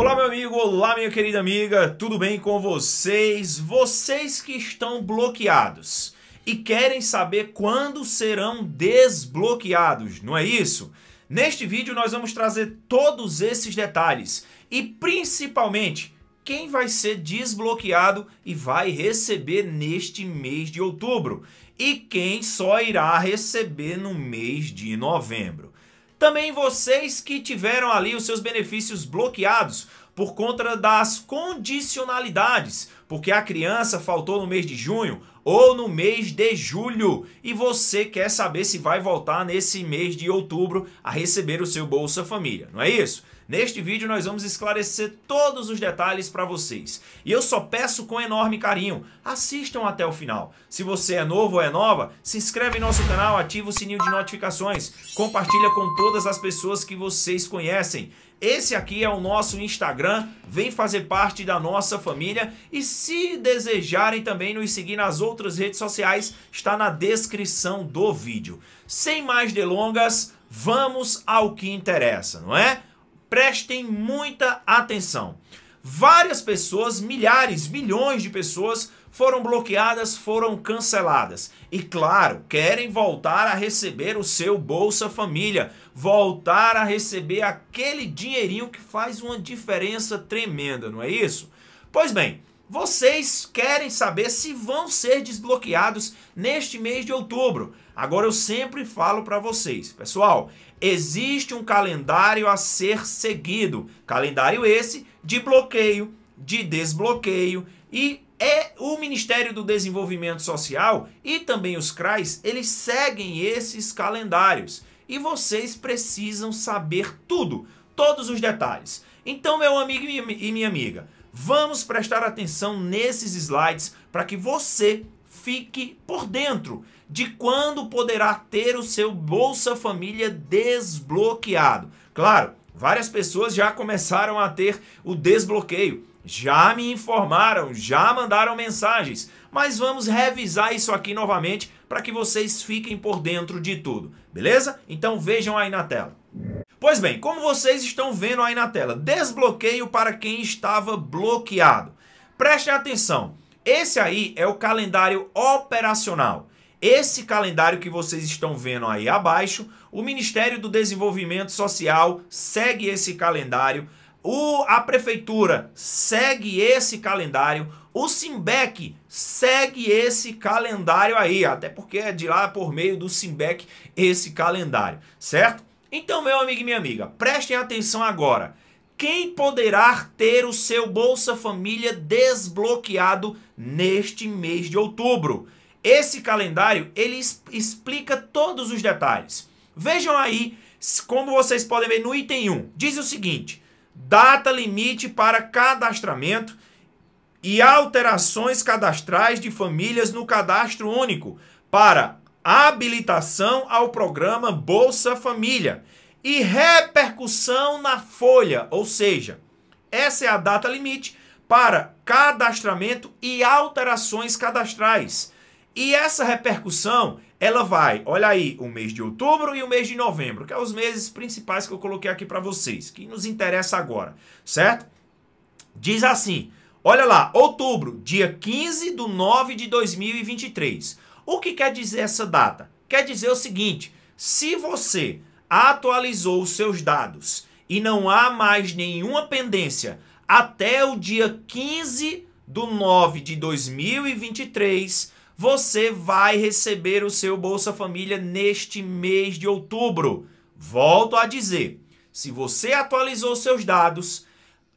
Olá, meu amigo, olá, minha querida amiga, tudo bem com vocês? Vocês que estão bloqueados e querem saber quando serão desbloqueados, não é isso? Neste vídeo nós vamos trazer todos esses detalhes e principalmente quem vai ser desbloqueado e vai receber neste mês de outubro e quem só irá receber no mês de novembro. Também vocês que tiveram ali os seus benefícios bloqueados por conta das condicionalidades, porque a criança faltou no mês de junho ou no mês de julho e você quer saber se vai voltar nesse mês de outubro a receber o seu Bolsa Família, não é isso? Neste vídeo nós vamos esclarecer todos os detalhes para vocês. E eu só peço com enorme carinho, assistam até o final. Se você é novo ou é nova, se inscreve em nosso canal, ativa o sininho de notificações, compartilha com todas as pessoas que vocês conhecem. Esse aqui é o nosso Instagram, vem fazer parte da nossa família e se desejarem também nos seguir nas outras redes sociais, está na descrição do vídeo. Sem mais delongas, vamos ao que interessa, não é? Prestem muita atenção. Várias pessoas, milhares, milhões de pessoas foram bloqueadas, foram canceladas. E claro, querem voltar a receber o seu Bolsa Família, voltar a receber aquele dinheirinho que faz uma diferença tremenda, não é isso? Pois bem, vocês querem saber se vão ser desbloqueados neste mês de outubro. Agora eu sempre falo para vocês, pessoal, existe um calendário a ser seguido. Calendário esse de bloqueio, de desbloqueio e é o Ministério do Desenvolvimento Social e também os CRAs, eles seguem esses calendários. E vocês precisam saber tudo, todos os detalhes. Então, meu amigo e minha amiga, Vamos prestar atenção nesses slides para que você fique por dentro de quando poderá ter o seu Bolsa Família desbloqueado. Claro, várias pessoas já começaram a ter o desbloqueio, já me informaram, já mandaram mensagens, mas vamos revisar isso aqui novamente para que vocês fiquem por dentro de tudo, beleza? Então vejam aí na tela. Pois bem, como vocês estão vendo aí na tela, desbloqueio para quem estava bloqueado. Prestem atenção, esse aí é o calendário operacional. Esse calendário que vocês estão vendo aí abaixo, o Ministério do Desenvolvimento Social segue esse calendário, o, a Prefeitura segue esse calendário, o Simbec segue esse calendário aí, até porque é de lá por meio do Simbec esse calendário, certo? Então, meu amigo e minha amiga, prestem atenção agora. Quem poderá ter o seu Bolsa Família desbloqueado neste mês de outubro? Esse calendário, ele explica todos os detalhes. Vejam aí, como vocês podem ver no item 1, diz o seguinte: data limite para cadastramento e alterações cadastrais de famílias no cadastro único para habilitação ao programa Bolsa Família e repercussão na folha, ou seja, essa é a data limite para cadastramento e alterações cadastrais. E essa repercussão, ela vai, olha aí, o mês de outubro e o mês de novembro, que são é os meses principais que eu coloquei aqui para vocês, que nos interessa agora, certo? Diz assim, olha lá, outubro, dia 15 do nove de 2023. O que quer dizer essa data? Quer dizer o seguinte: se você atualizou os seus dados e não há mais nenhuma pendência até o dia 15 do 9 de 2023, você vai receber o seu Bolsa Família neste mês de outubro. Volto a dizer, se você atualizou seus dados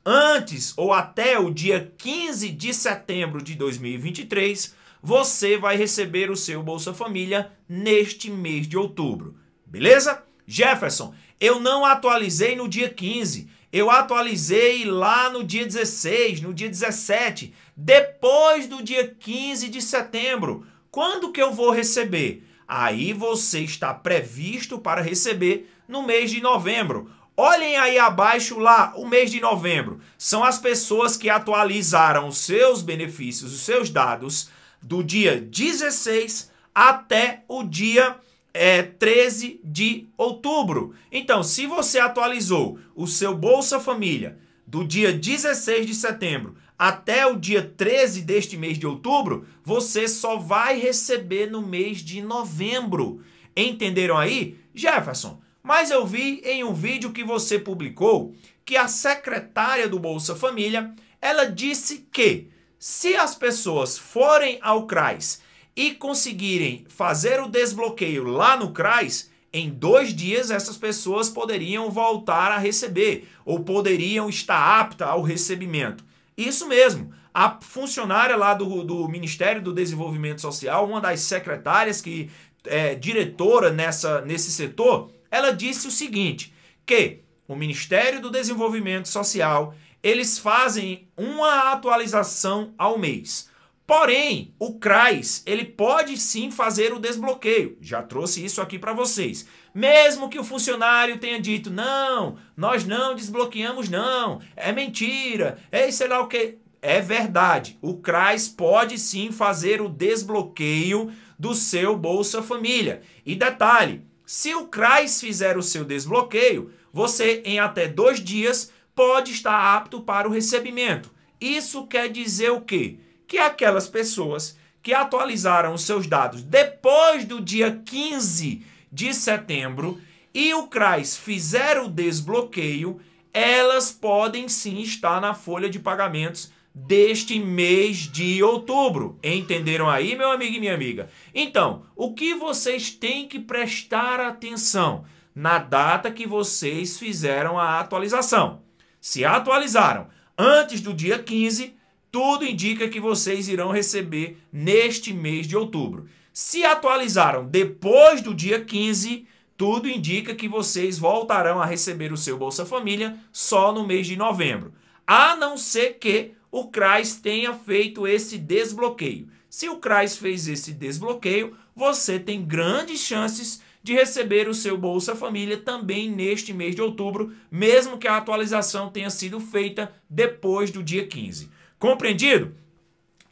antes ou até o dia 15 de setembro de 2023, você vai receber o seu Bolsa Família neste mês de outubro. Beleza? Jefferson, eu não atualizei no dia 15. Eu atualizei lá no dia 16, no dia 17, depois do dia 15 de setembro. Quando que eu vou receber? Aí você está previsto para receber no mês de novembro. Olhem aí abaixo lá, o mês de novembro. São as pessoas que atualizaram os seus benefícios, os seus dados do dia 16 até o dia é, 13 de outubro. Então, se você atualizou o seu Bolsa Família do dia 16 de setembro até o dia 13 deste mês de outubro, você só vai receber no mês de novembro. Entenderam aí? Jefferson, mas eu vi em um vídeo que você publicou que a secretária do Bolsa Família, ela disse que se as pessoas forem ao CRAS e conseguirem fazer o desbloqueio lá no CRAS, em dois dias essas pessoas poderiam voltar a receber ou poderiam estar aptas ao recebimento. Isso mesmo. A funcionária lá do, do Ministério do Desenvolvimento Social, uma das secretárias que é diretora nessa, nesse setor, ela disse o seguinte: que o Ministério do Desenvolvimento Social eles fazem uma atualização ao mês. Porém, o CRAS, ele pode sim fazer o desbloqueio. Já trouxe isso aqui para vocês. Mesmo que o funcionário tenha dito, não, nós não desbloqueamos não, é mentira, é sei lá o que. É verdade, o CRAS pode sim fazer o desbloqueio do seu Bolsa Família. E detalhe, se o CRAS fizer o seu desbloqueio, você em até dois dias pode estar apto para o recebimento. Isso quer dizer o quê? Que aquelas pessoas que atualizaram os seus dados depois do dia 15 de setembro e o CRAS fizeram o desbloqueio, elas podem sim estar na folha de pagamentos deste mês de outubro. Entenderam aí, meu amigo e minha amiga? Então, o que vocês têm que prestar atenção na data que vocês fizeram a atualização? se atualizaram antes do dia 15, tudo indica que vocês irão receber neste mês de outubro. Se atualizaram depois do dia 15, tudo indica que vocês voltarão a receber o seu Bolsa Família só no mês de novembro. A não ser que o CRAS tenha feito esse desbloqueio. Se o CRAS fez esse desbloqueio, você tem grandes chances de receber o seu Bolsa Família também neste mês de outubro, mesmo que a atualização tenha sido feita depois do dia 15. Compreendido?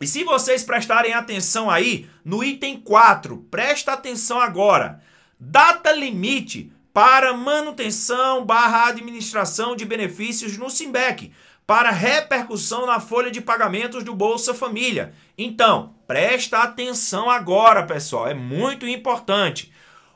E se vocês prestarem atenção aí no item 4, presta atenção agora. Data limite para manutenção barra administração de benefícios no Simbec para repercussão na folha de pagamentos do Bolsa Família. Então, presta atenção agora, pessoal, é muito importante.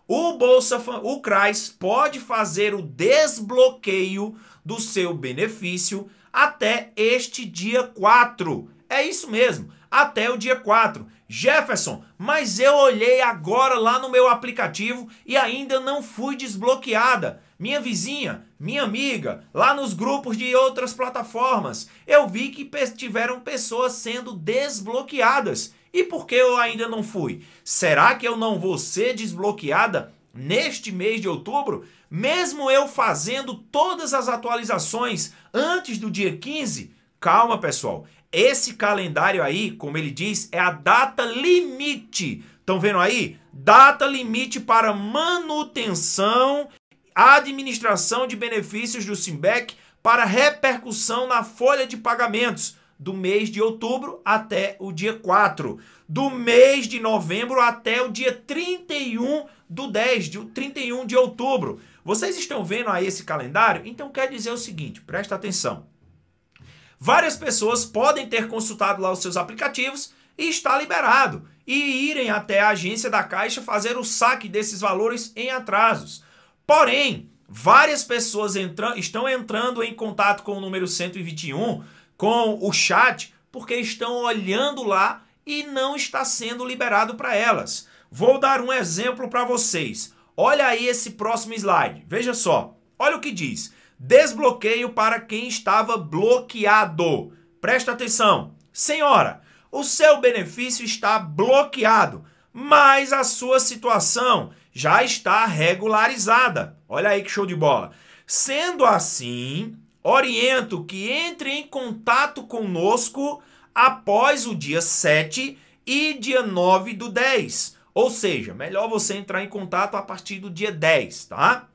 O Bolsa, o CRAS pode fazer o desbloqueio do seu benefício até este dia 4. É isso mesmo, até o dia 4. Jefferson, mas eu olhei agora lá no meu aplicativo e ainda não fui desbloqueada. Minha vizinha, minha amiga, lá nos grupos de outras plataformas, eu vi que tiveram pessoas sendo desbloqueadas. E por que eu ainda não fui? Será que eu não vou ser desbloqueada neste mês de outubro? Mesmo eu fazendo todas as atualizações antes do dia 15? Calma, pessoal. Esse calendário aí, como ele diz, é a data limite. Estão vendo aí? Data limite para manutenção, administração de benefícios do SIMBEC para repercussão na folha de pagamentos do mês de outubro até o dia 4, do mês de novembro até o dia 31 do 10, de 31 de outubro. Vocês estão vendo aí esse calendário? Então quer dizer o seguinte, presta atenção. Várias pessoas podem ter consultado lá os seus aplicativos e está liberado e irem até a agência da Caixa fazer o saque desses valores em atrasos. Porém, várias pessoas entram, estão entrando em contato com o número 121 com o chat porque estão olhando lá e não está sendo liberado para elas. Vou dar um exemplo para vocês. Olha aí esse próximo slide. Veja só. Olha o que diz. Desbloqueio para quem estava bloqueado. Presta atenção. Senhora, o seu benefício está bloqueado, mas a sua situação já está regularizada. Olha aí que show de bola. Sendo assim, oriento que entre em contato conosco após o dia 7 e dia 9 do 10. Ou seja, melhor você entrar em contato a partir do dia 10, tá?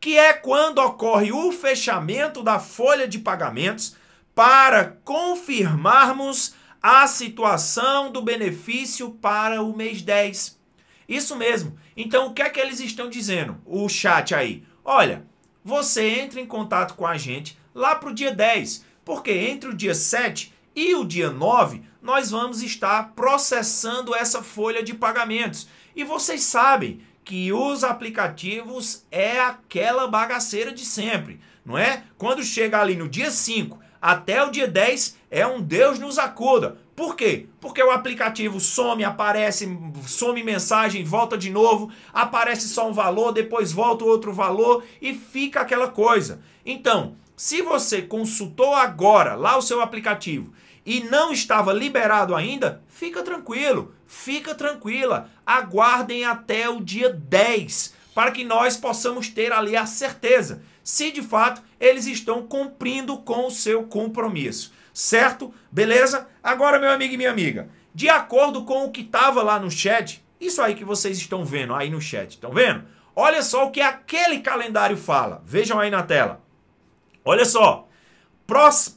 Que é quando ocorre o fechamento da folha de pagamentos para confirmarmos a situação do benefício para o mês 10. Isso mesmo. Então, o que é que eles estão dizendo? O chat aí. Olha, você entra em contato com a gente lá para o dia 10, porque entre o dia 7 e o dia 9 nós vamos estar processando essa folha de pagamentos. E vocês sabem que os aplicativos é aquela bagaceira de sempre, não é? Quando chega ali no dia 5 até o dia 10 é um Deus nos acuda. Por quê? Porque o aplicativo some, aparece, some mensagem, volta de novo, aparece só um valor, depois volta outro valor e fica aquela coisa. Então, se você consultou agora lá o seu aplicativo e não estava liberado ainda, fica tranquilo, fica tranquila. Aguardem até o dia 10 para que nós possamos ter ali a certeza se de fato eles estão cumprindo com o seu compromisso. Certo? Beleza? Agora, meu amigo e minha amiga, de acordo com o que estava lá no chat, isso aí que vocês estão vendo aí no chat, estão vendo? Olha só o que aquele calendário fala. Vejam aí na tela. Olha só.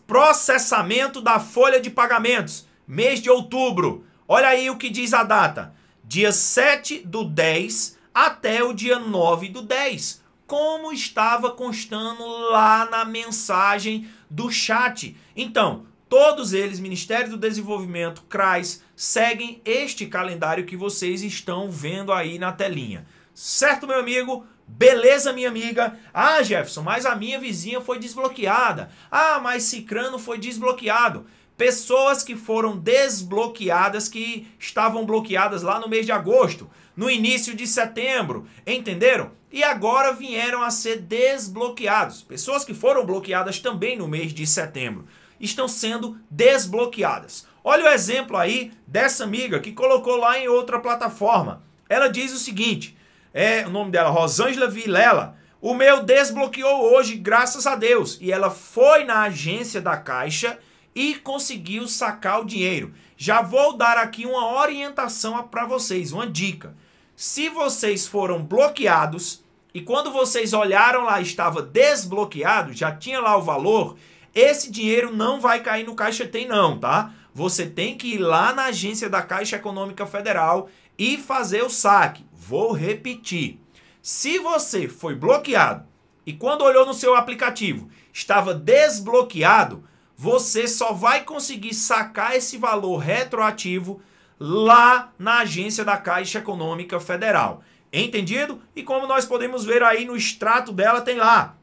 Processamento da folha de pagamentos, mês de outubro. Olha aí o que diz a data. Dia 7 do 10 até o dia 9 do 10. Como estava constando lá na mensagem do chat. Então, todos eles, Ministério do Desenvolvimento, CRAS, seguem este calendário que vocês estão vendo aí na telinha. Certo, meu amigo? Beleza, minha amiga? Ah, Jefferson, mas a minha vizinha foi desbloqueada. Ah, mas Cicrano foi desbloqueado. Pessoas que foram desbloqueadas, que estavam bloqueadas lá no mês de agosto, no início de setembro, entenderam? E agora vieram a ser desbloqueados. Pessoas que foram bloqueadas também no mês de setembro estão sendo desbloqueadas. Olha o exemplo aí dessa amiga que colocou lá em outra plataforma. Ela diz o seguinte: é, o nome dela, Rosângela Vilela. O meu desbloqueou hoje, graças a Deus. E ela foi na agência da Caixa e conseguiu sacar o dinheiro. Já vou dar aqui uma orientação para vocês, uma dica. Se vocês foram bloqueados e quando vocês olharam lá estava desbloqueado, já tinha lá o valor, esse dinheiro não vai cair no Caixa Tem não, tá? Você tem que ir lá na agência da Caixa Econômica Federal e fazer o saque. Vou repetir. Se você foi bloqueado e quando olhou no seu aplicativo estava desbloqueado, você só vai conseguir sacar esse valor retroativo lá na agência da Caixa Econômica Federal. Entendido? E como nós podemos ver aí no extrato dela, tem lá.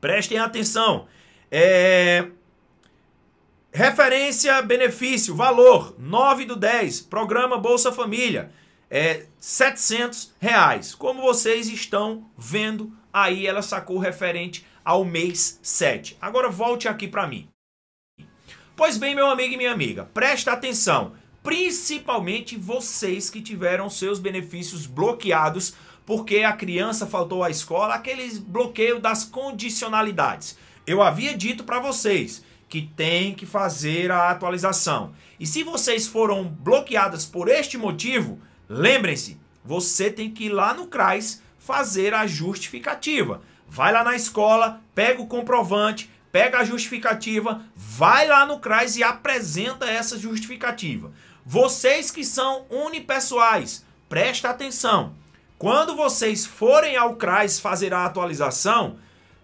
Prestem atenção. É, Referência, benefício, valor, 9 do 10, programa Bolsa Família, é 700 reais. Como vocês estão vendo, aí ela sacou referente ao mês 7. Agora volte aqui para mim. Pois bem, meu amigo e minha amiga, presta atenção, principalmente vocês que tiveram seus benefícios bloqueados porque a criança faltou à escola, aquele bloqueio das condicionalidades. Eu havia dito para vocês que tem que fazer a atualização. E se vocês foram bloqueadas por este motivo, lembrem-se, você tem que ir lá no CRAS fazer a justificativa. Vai lá na escola, pega o comprovante, pega a justificativa, vai lá no CRAS e apresenta essa justificativa. Vocês que são unipessoais, presta atenção. Quando vocês forem ao CRAS fazer a atualização,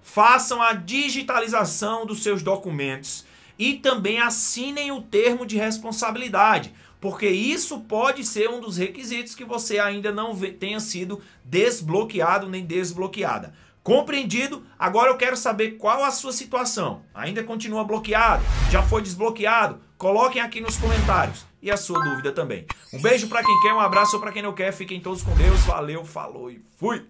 façam a digitalização dos seus documentos e também assinem o termo de responsabilidade, porque isso pode ser um dos requisitos que você ainda não tenha sido desbloqueado nem desbloqueada. Compreendido? Agora eu quero saber qual a sua situação. Ainda continua bloqueado? Já foi desbloqueado? Coloquem aqui nos comentários e a sua dúvida também. Um beijo para quem quer, um abraço para quem não quer. Fiquem todos com Deus. Valeu, falou e fui.